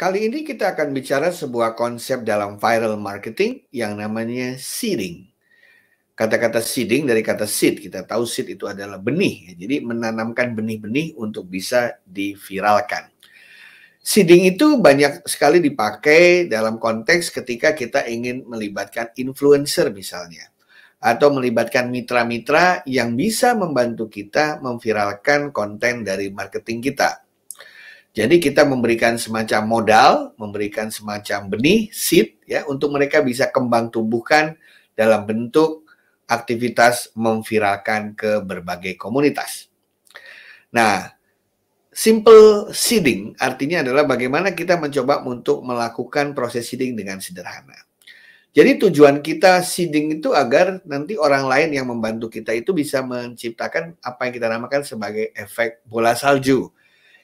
Kali ini kita akan bicara sebuah konsep dalam viral marketing yang namanya seeding. Kata-kata seeding dari kata seed, kita tahu seed itu adalah benih. Ya. Jadi menanamkan benih-benih untuk bisa diviralkan. Seeding itu banyak sekali dipakai dalam konteks ketika kita ingin melibatkan influencer misalnya atau melibatkan mitra-mitra yang bisa membantu kita memviralkan konten dari marketing kita. Jadi kita memberikan semacam modal, memberikan semacam benih, seed, ya, untuk mereka bisa kembang tumbuhkan dalam bentuk aktivitas memviralkan ke berbagai komunitas. Nah, simple seeding artinya adalah bagaimana kita mencoba untuk melakukan proses seeding dengan sederhana. Jadi tujuan kita seeding itu agar nanti orang lain yang membantu kita itu bisa menciptakan apa yang kita namakan sebagai efek bola salju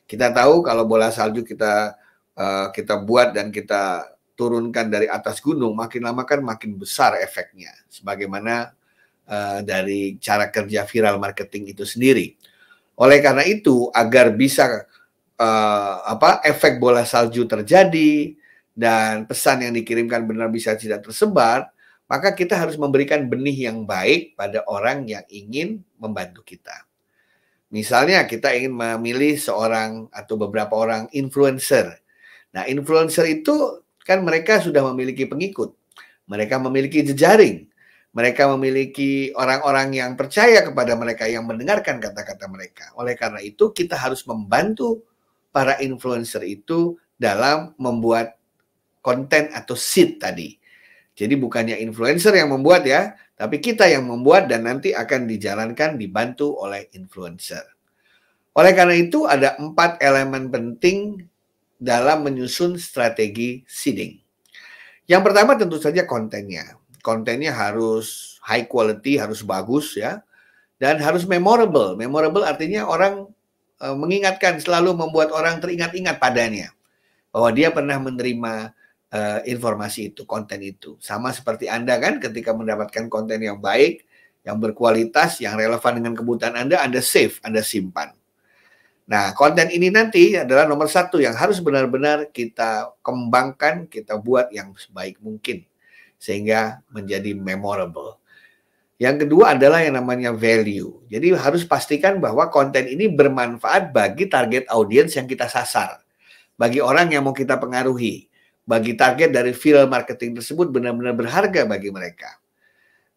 kita tahu kalau bola salju kita uh, kita buat dan kita turunkan dari atas gunung, makin lama kan makin besar efeknya. Sebagaimana uh, dari cara kerja viral marketing itu sendiri. Oleh karena itu, agar bisa uh, apa efek bola salju terjadi dan pesan yang dikirimkan benar bisa tidak tersebar, maka kita harus memberikan benih yang baik pada orang yang ingin membantu kita. Misalnya kita ingin memilih seorang atau beberapa orang influencer. Nah, influencer itu kan mereka sudah memiliki pengikut. Mereka memiliki jejaring. Mereka memiliki orang-orang yang percaya kepada mereka yang mendengarkan kata-kata mereka. Oleh karena itu kita harus membantu para influencer itu dalam membuat konten atau seed tadi. Jadi bukannya influencer yang membuat ya, tapi kita yang membuat dan nanti akan dijalankan dibantu oleh influencer. Oleh karena itu ada empat elemen penting dalam menyusun strategi seeding. Yang pertama tentu saja kontennya. Kontennya harus high quality, harus bagus ya. Dan harus memorable. Memorable artinya orang eh, mengingatkan, selalu membuat orang teringat-ingat padanya. Bahwa dia pernah menerima uh, informasi itu, konten itu. Sama seperti Anda kan ketika mendapatkan konten yang baik, yang berkualitas, yang relevan dengan kebutuhan Anda, Anda save, Anda simpan. Nah, konten ini nanti adalah nomor satu yang harus benar-benar kita kembangkan, kita buat yang sebaik mungkin. Sehingga menjadi memorable. Yang kedua adalah yang namanya value. Jadi harus pastikan bahwa konten ini bermanfaat bagi target audiens yang kita sasar. Bagi orang yang mau kita pengaruhi bagi target dari viral marketing tersebut benar-benar berharga bagi mereka.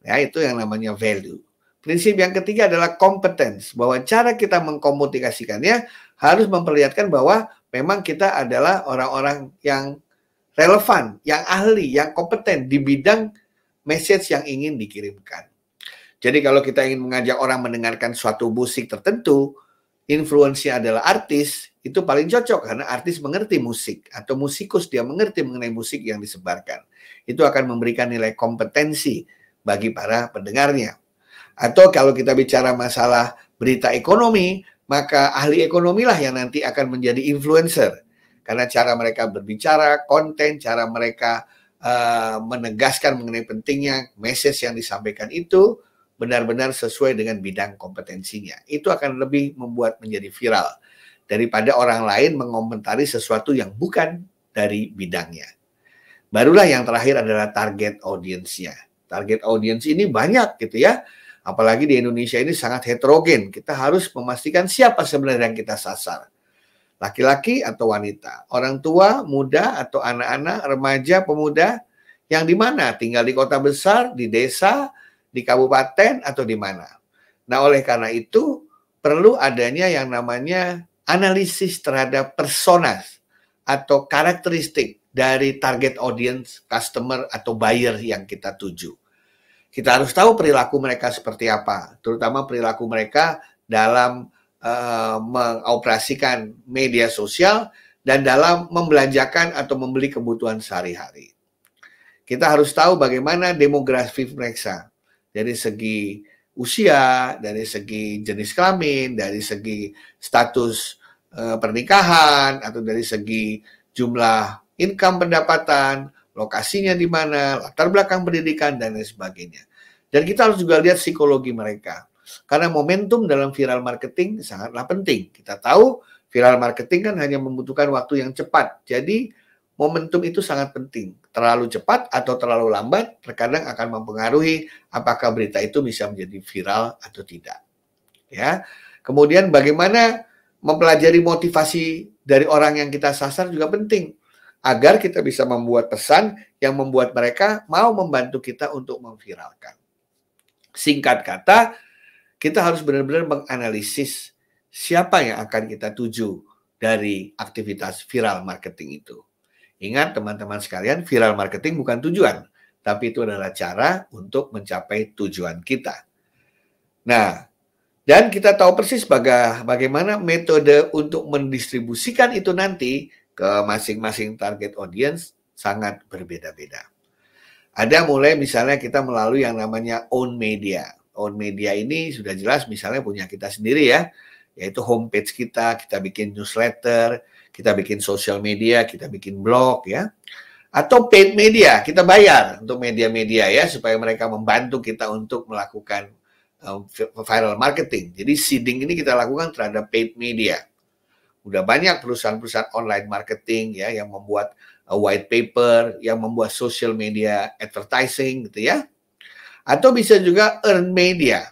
Ya, itu yang namanya value. Prinsip yang ketiga adalah competence, bahwa cara kita mengkomunikasikannya harus memperlihatkan bahwa memang kita adalah orang-orang yang relevan, yang ahli, yang kompeten di bidang message yang ingin dikirimkan. Jadi kalau kita ingin mengajak orang mendengarkan suatu musik tertentu, influensi adalah artis, itu paling cocok karena artis mengerti musik atau musikus dia mengerti mengenai musik yang disebarkan. Itu akan memberikan nilai kompetensi bagi para pendengarnya. Atau kalau kita bicara masalah berita ekonomi, maka ahli ekonomilah yang nanti akan menjadi influencer. Karena cara mereka berbicara, konten, cara mereka uh, menegaskan mengenai pentingnya message yang disampaikan itu benar-benar sesuai dengan bidang kompetensinya. Itu akan lebih membuat menjadi viral daripada orang lain mengomentari sesuatu yang bukan dari bidangnya. Barulah yang terakhir adalah target audiensnya. Target audiens ini banyak gitu ya. Apalagi di Indonesia ini sangat heterogen. Kita harus memastikan siapa sebenarnya yang kita sasar. Laki-laki atau wanita, orang tua, muda atau anak-anak, remaja, pemuda, yang di mana? Tinggal di kota besar, di desa, di kabupaten, atau di mana? Nah, oleh karena itu perlu adanya yang namanya analisis terhadap personas atau karakteristik dari target audience, customer, atau buyer yang kita tuju. Kita harus tahu perilaku mereka seperti apa, terutama perilaku mereka dalam uh, mengoperasikan media sosial dan dalam membelanjakan atau membeli kebutuhan sehari-hari. Kita harus tahu bagaimana demografi mereka dari segi usia, dari segi jenis kelamin, dari segi status Eh, pernikahan atau dari segi jumlah income pendapatan, lokasinya di mana, latar belakang pendidikan dan lain sebagainya. Dan kita harus juga lihat psikologi mereka. Karena momentum dalam viral marketing sangatlah penting. Kita tahu viral marketing kan hanya membutuhkan waktu yang cepat. Jadi momentum itu sangat penting. Terlalu cepat atau terlalu lambat terkadang akan mempengaruhi apakah berita itu bisa menjadi viral atau tidak. Ya. Kemudian bagaimana mempelajari motivasi dari orang yang kita sasar juga penting agar kita bisa membuat pesan yang membuat mereka mau membantu kita untuk memviralkan. Singkat kata, kita harus benar-benar menganalisis siapa yang akan kita tuju dari aktivitas viral marketing itu. Ingat teman-teman sekalian, viral marketing bukan tujuan, tapi itu adalah cara untuk mencapai tujuan kita. Nah, dan kita tahu persis baga bagaimana metode untuk mendistribusikan itu nanti ke masing-masing target audience sangat berbeda-beda. Ada mulai misalnya kita melalui yang namanya own media. Own media ini sudah jelas misalnya punya kita sendiri ya, yaitu homepage kita, kita bikin newsletter, kita bikin social media, kita bikin blog ya. Atau paid media, kita bayar untuk media-media ya supaya mereka membantu kita untuk melakukan Um, viral marketing. Jadi seeding ini kita lakukan terhadap paid media. Udah banyak perusahaan-perusahaan online marketing ya yang membuat uh, white paper, yang membuat social media advertising gitu ya. Atau bisa juga earn media.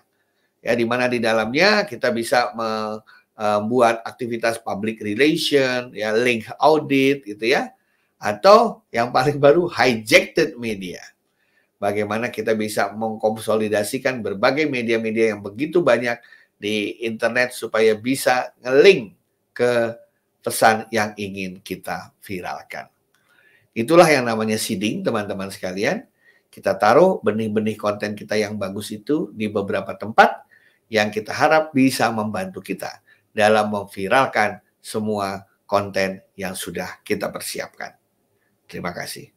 Ya di mana di dalamnya kita bisa membuat uh, aktivitas public relation, ya link audit gitu ya. Atau yang paling baru hijacked media bagaimana kita bisa mengkonsolidasikan berbagai media-media yang begitu banyak di internet supaya bisa nge-link ke pesan yang ingin kita viralkan. Itulah yang namanya seeding teman-teman sekalian. Kita taruh benih-benih konten kita yang bagus itu di beberapa tempat yang kita harap bisa membantu kita dalam memviralkan semua konten yang sudah kita persiapkan. Terima kasih.